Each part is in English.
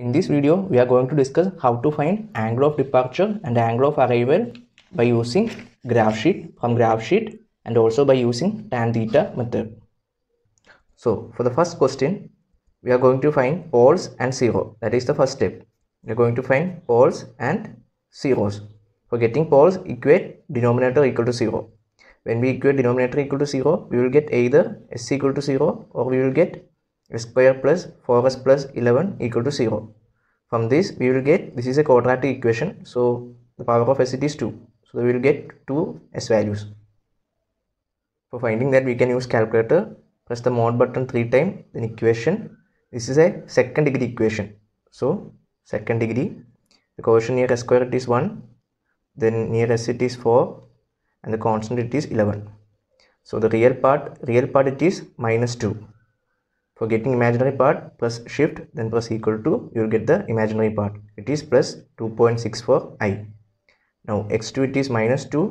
In this video, we are going to discuss how to find angle of departure and angle of arrival by using graph sheet from graph sheet and also by using tan theta method. So for the first question, we are going to find poles and zero. That is the first step. We are going to find poles and zeros. For getting poles, equate denominator equal to zero. When we equate denominator equal to zero, we will get either s equal to zero or we will get square plus 4s plus 11 equal to 0. From this we will get this is a quadratic equation so the power of s it is 2. So we will get 2 s values. For finding that we can use calculator press the mode button 3 times then equation this is a second degree equation. So second degree the coefficient near s square it is 1 then near s it is 4 and the constant it is 11. So the real part real part it is minus 2 for getting imaginary part press shift then press equal to you will get the imaginary part it is plus 2.64 i now x2 it is minus 2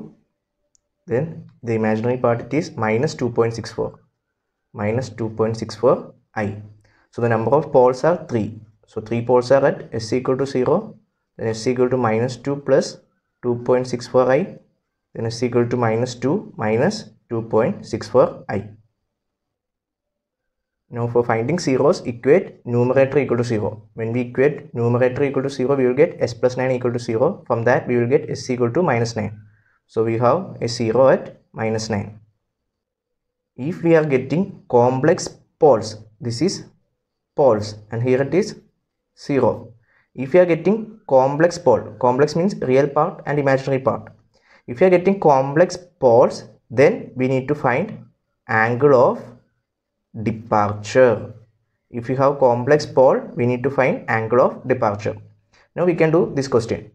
then the imaginary part it is minus 2.64 minus 2.64 i so the number of poles are 3 so 3 poles are at s equal to 0 then s equal to minus 2 plus 2.64i then s equal to minus 2 minus 2.64i now for finding zeros, equate numerator equal to 0. When we equate numerator equal to 0, we will get s plus 9 equal to 0. From that, we will get s equal to minus 9. So we have a 0 at minus 9. If we are getting complex poles, this is poles and here it is 0. If we are getting complex pole, complex means real part and imaginary part. If we are getting complex poles, then we need to find angle of departure. If you have complex pole, we need to find angle of departure. Now we can do this question.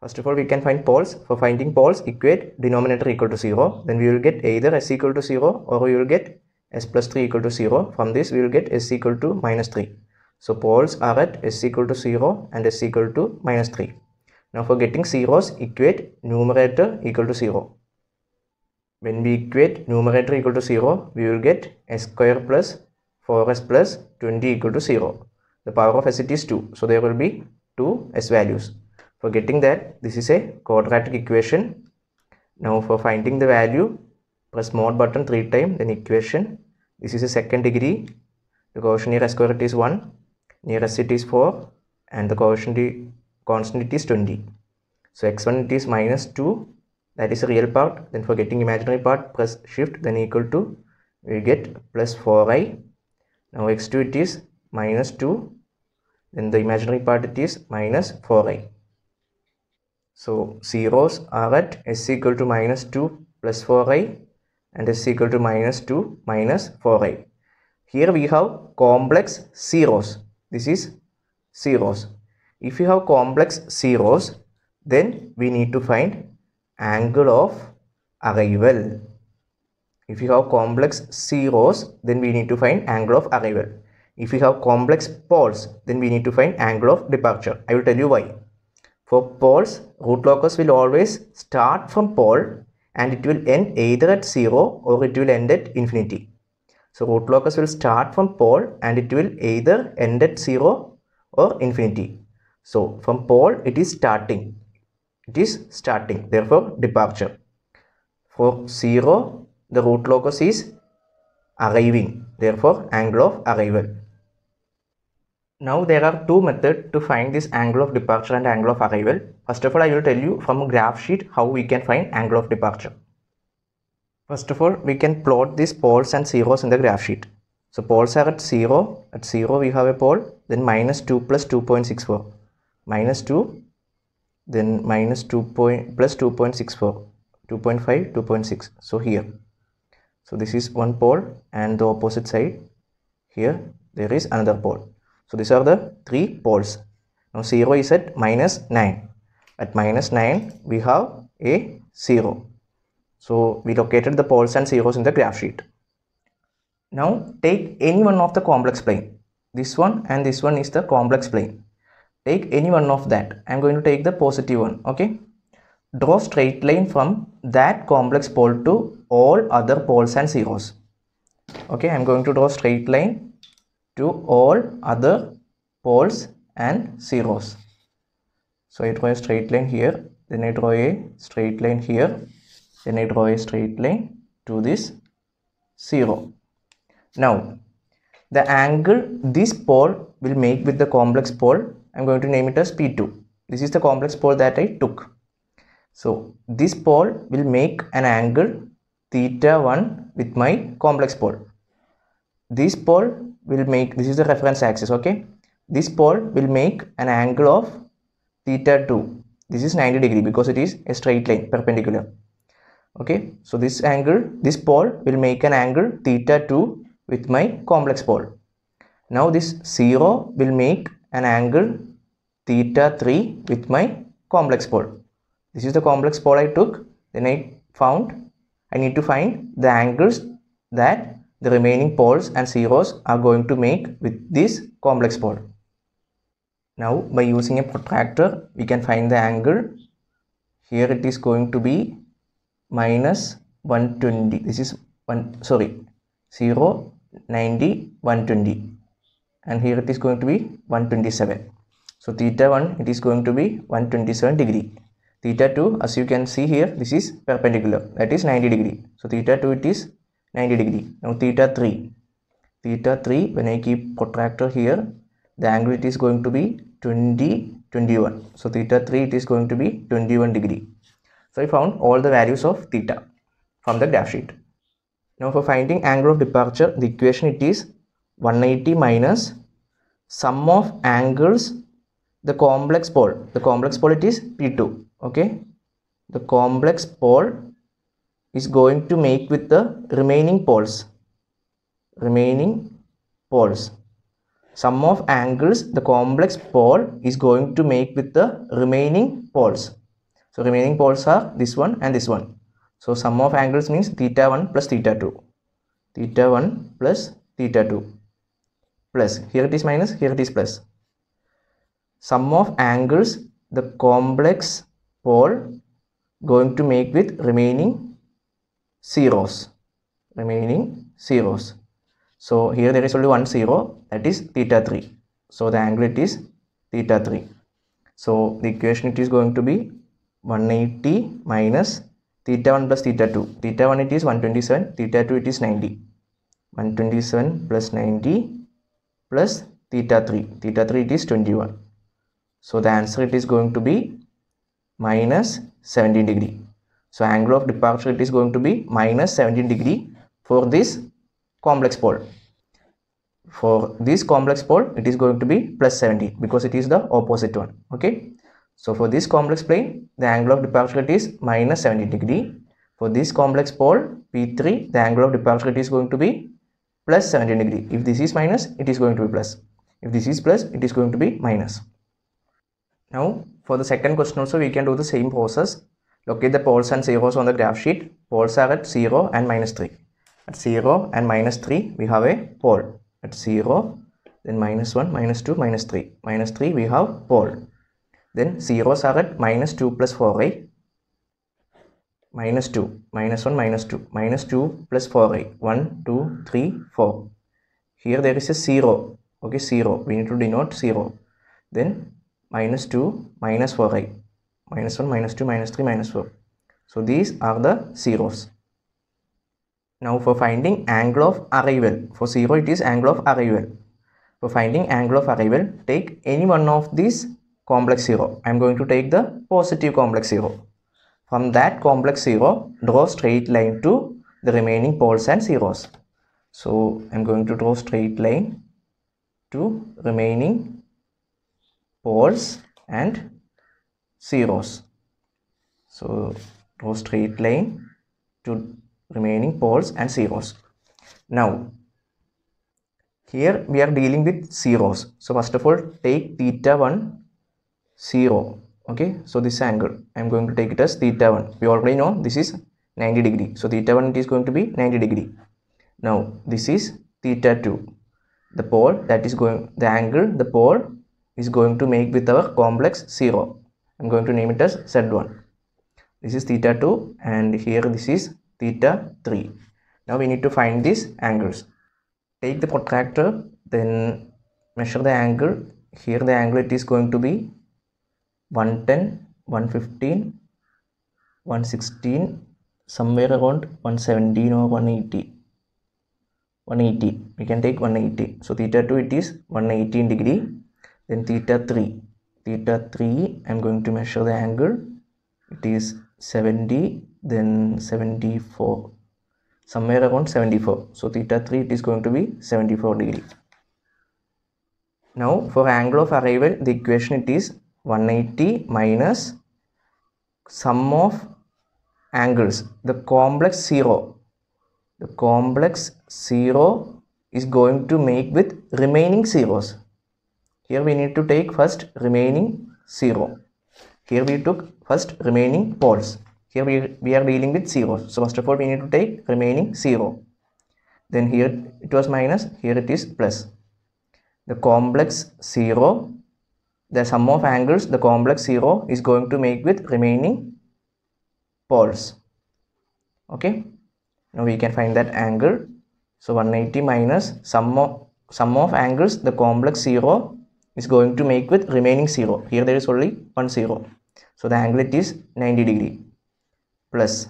First of all, we can find poles. For finding poles, equate denominator equal to 0. Then we will get either s equal to 0 or we will get s plus 3 equal to 0. From this, we will get s equal to minus 3. So poles are at s equal to 0 and s equal to minus 3. Now for getting zeros, equate numerator equal to 0 when we equate numerator equal to 0, we will get s square plus 4s plus 20 equal to 0. The power of s it is 2. So there will be 2 s values. For getting that, this is a quadratic equation. Now for finding the value, press mode button 3 times, then equation. This is a second degree. The quotient near s square it is 1, near s it is 4 and the quotient constant it is 20. So x1 it is minus 2 that is the real part then for getting imaginary part press shift then equal to we get plus 4i now x2 it is minus 2 then the imaginary part it is minus 4i so zeros are at s equal to minus 2 plus 4i and s equal to minus 2 minus 4i here we have complex zeros this is zeros if you have complex zeros then we need to find angle of arrival. If you have complex zeros, then we need to find angle of arrival. If you have complex poles, then we need to find angle of departure. I will tell you why. For poles, root locus will always start from pole and it will end either at 0 or it will end at infinity. So root locus will start from pole and it will either end at 0 or infinity. So from pole it is starting it is starting, therefore departure. For 0, the root locus is arriving, therefore angle of arrival. Now there are two methods to find this angle of departure and angle of arrival. First of all, I will tell you from a graph sheet how we can find angle of departure. First of all, we can plot these poles and zeros in the graph sheet. So poles are at 0. At 0 we have a pole. Then minus 2 plus 2.64. Minus 2 then minus 2 point plus 2.64 2.5 2.6 so here so this is one pole and the opposite side here there is another pole so these are the three poles now 0 is at minus 9 at minus 9 we have a 0 so we located the poles and zeros in the graph sheet now take any one of the complex plane this one and this one is the complex plane take any one of that i'm going to take the positive one okay draw straight line from that complex pole to all other poles and zeros okay i'm going to draw straight line to all other poles and zeros so i draw a straight line here then i draw a straight line here then i draw a straight line to this zero now the angle this pole will make with the complex pole I'm going to name it as P2. This is the complex pole that I took. So this pole will make an angle theta 1 with my complex pole. This pole will make, this is the reference axis, okay? This pole will make an angle of theta 2. This is 90 degree because it is a straight line, perpendicular. Okay, so this angle, this pole will make an angle theta 2 with my complex pole. Now this 0 will make an angle theta 3 with my complex pole. This is the complex pole I took. Then I found I need to find the angles that the remaining poles and zeros are going to make with this complex pole. Now by using a protractor we can find the angle. Here it is going to be minus 120. This is one sorry 0 90 120 and here it is going to be 127 so theta 1 it is going to be 127 degree theta 2 as you can see here this is perpendicular that is 90 degree so theta 2 it is 90 degree now theta 3 theta 3 when I keep protractor here the angle it is going to be 20 21 so theta 3 it is going to be 21 degree so I found all the values of theta from the graph sheet now for finding angle of departure the equation it is 180 minus sum of angles the complex pole the complex pole it is p2 okay the complex pole is going to make with the remaining poles remaining poles sum of angles the complex pole is going to make with the remaining poles so remaining poles are this one and this one so sum of angles means theta 1 plus theta 2 theta 1 plus theta 2 plus here it is minus here it is plus sum of angles the complex pole going to make with remaining zeros remaining zeros so here there is only one zero that is theta 3 so the angle it is theta 3 so the equation it is going to be 180 minus theta 1 plus theta 2 theta 1 it is 127 theta 2 it is 90 127 plus 90 plus theta 3 theta 3 it is 21 so the answer it is going to be minus 17 degree so angle of departure it is going to be minus 17 degree for this complex pole for this complex pole it is going to be plus 17 because it is the opposite one okay so for this complex plane the angle of departure it is minus 70 degree for this complex pole p3 the angle of departure it is going to be plus 17 degree. If this is minus, it is going to be plus. If this is plus, it is going to be minus. Now, for the second question also, we can do the same process. Locate the poles and zeros on the graph sheet. Poles are at 0 and minus 3. At 0 and minus 3, we have a pole. At 0, then minus 1, minus 2, minus 3. Minus 3, we have pole. Then zeros are at minus 2 plus 4i minus 2 minus 1 minus 2 minus 2 plus 4i 1 2 3 4 here there is a 0 okay 0 we need to denote 0 then minus 2 minus 4i minus 1 minus 2 minus 3 minus 4 so these are the zeros now for finding angle of arrival for 0 it is angle of arrival for finding angle of arrival take any one of these complex zero i am going to take the positive complex zero from that complex 0, draw straight line to the remaining poles and zeros. So I'm going to draw straight line to remaining poles and zeros. So draw straight line to remaining poles and zeros. Now here we are dealing with zeros. So first of all take theta 1 0 okay so this angle i'm going to take it as theta 1 we already know this is 90 degree so theta 1 is going to be 90 degree now this is theta 2 the pole that is going the angle the pole is going to make with our complex 0 i'm going to name it as z1 this is theta 2 and here this is theta 3 now we need to find these angles take the protractor then measure the angle here the angle it is going to be 110, 115, 116, somewhere around 117 or 180. 180, we can take 180. So theta 2 it is 118 degree. Then theta 3, theta 3, I'm going to measure the angle. It is 70, then 74 somewhere around 74 so theta 3 it is going to be 74 degree now for angle of arrival the equation it is 180 minus sum of angles the complex 0 the complex 0 is going to make with remaining zeros here we need to take first remaining 0 here we took first remaining poles here we, we are dealing with zeros so first of all we need to take remaining 0 then here it was minus here it is plus the complex 0 the sum of angles the complex 0 is going to make with remaining poles okay now we can find that angle so 180 minus sum of sum of angles the complex 0 is going to make with remaining 0 here there is only one 0 so the angle it is 90 degree plus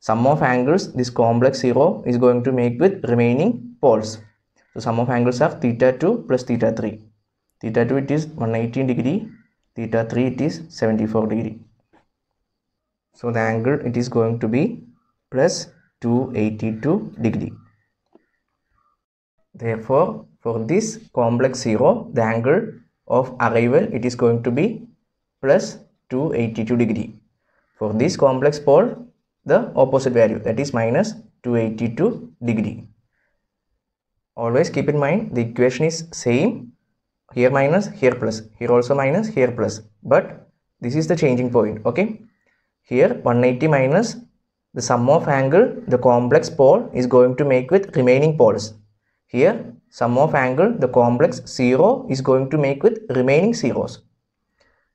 sum of angles this complex 0 is going to make with remaining poles so sum of angles are theta 2 plus theta 3 theta 2 it is 118 degree theta 3 it is 74 degree so the angle it is going to be plus 282 degree therefore for this complex zero the angle of arrival it is going to be plus 282 degree for this complex pole the opposite value that is minus 282 degree always keep in mind the equation is same here minus here plus here also minus here plus but this is the changing point okay here 180 minus the sum of angle the complex pole is going to make with remaining poles here sum of angle the complex 0 is going to make with remaining zeros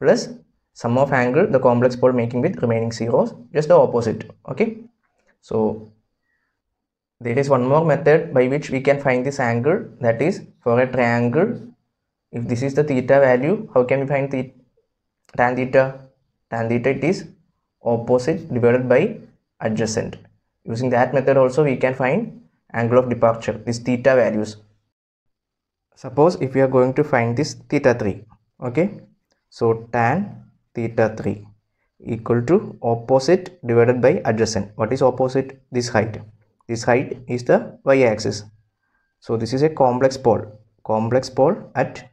plus sum of angle the complex pole making with remaining zeros just the opposite okay so there is one more method by which we can find this angle that is for a triangle if this is the theta value how can we find the tan theta tan theta it is opposite divided by adjacent using that method also we can find angle of departure this theta values suppose if we are going to find this theta 3 okay so tan theta 3 equal to opposite divided by adjacent what is opposite this height this height is the y-axis so this is a complex pole complex pole at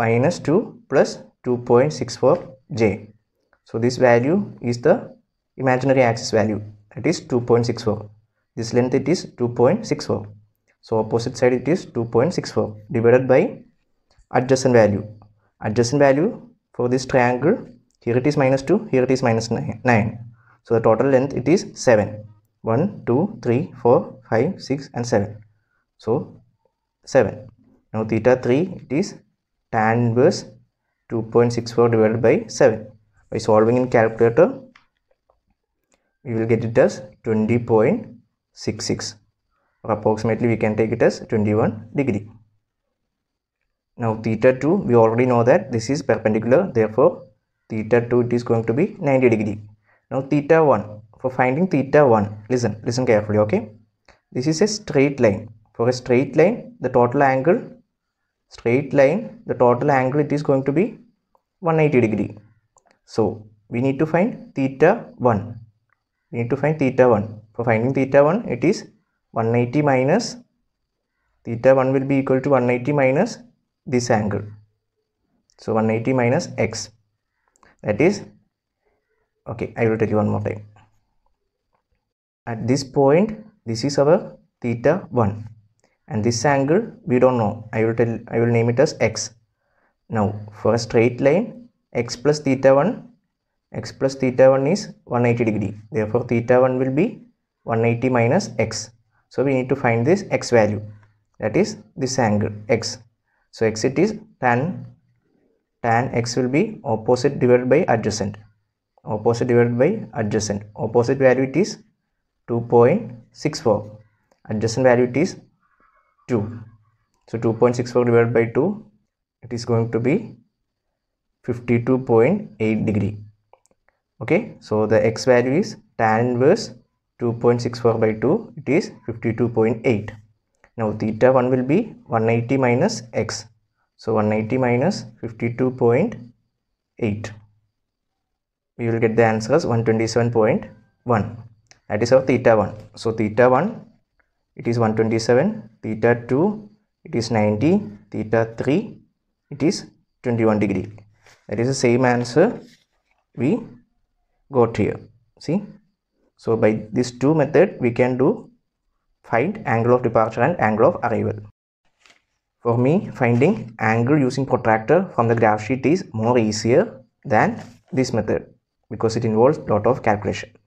minus 2 plus 2.64j. So this value is the imaginary axis value that is 2.64. This length it is 2.64. So opposite side it is 2.64 divided by adjacent value. Adjacent value for this triangle here it is minus 2 here it is minus 9. So the total length it is 7. 1, 2, 3, 4, 5, 6 and 7. So 7. Now theta 3 it is tan inverse 2.64 divided by 7 by solving in calculator we will get it as 20.66 or approximately we can take it as 21 degree now theta 2 we already know that this is perpendicular therefore theta 2 it is going to be 90 degree now theta 1 for finding theta 1 listen listen carefully okay this is a straight line for a straight line the total angle straight line the total angle it is going to be 180 degree so we need to find theta 1 we need to find theta 1 for finding theta 1 it is 180 minus theta 1 will be equal to 180 minus this angle so 180 minus x that is okay i will tell you one more time at this point this is our theta 1 and this angle we don't know I will tell I will name it as x now for a straight line x plus theta 1 x plus theta 1 is 180 degree therefore theta 1 will be 180 minus x so we need to find this x value that is this angle x so x it is tan tan x will be opposite divided by adjacent opposite divided by adjacent opposite value it is 2.64 adjacent value it is 2 so 2.64 divided by 2 it is going to be 52.8 degree okay so the x value is tan inverse 2.64 by 2 it is 52.8 now theta 1 will be 180 minus x so 180 minus 52.8 we will get the answer as 127.1 that is our theta 1 so theta 1 it is 127 theta 2 it is 90 theta 3 it is 21 degree that is the same answer we got here see so by these two method we can do find angle of departure and angle of arrival for me finding angle using protractor from the graph sheet is more easier than this method because it involves lot of calculation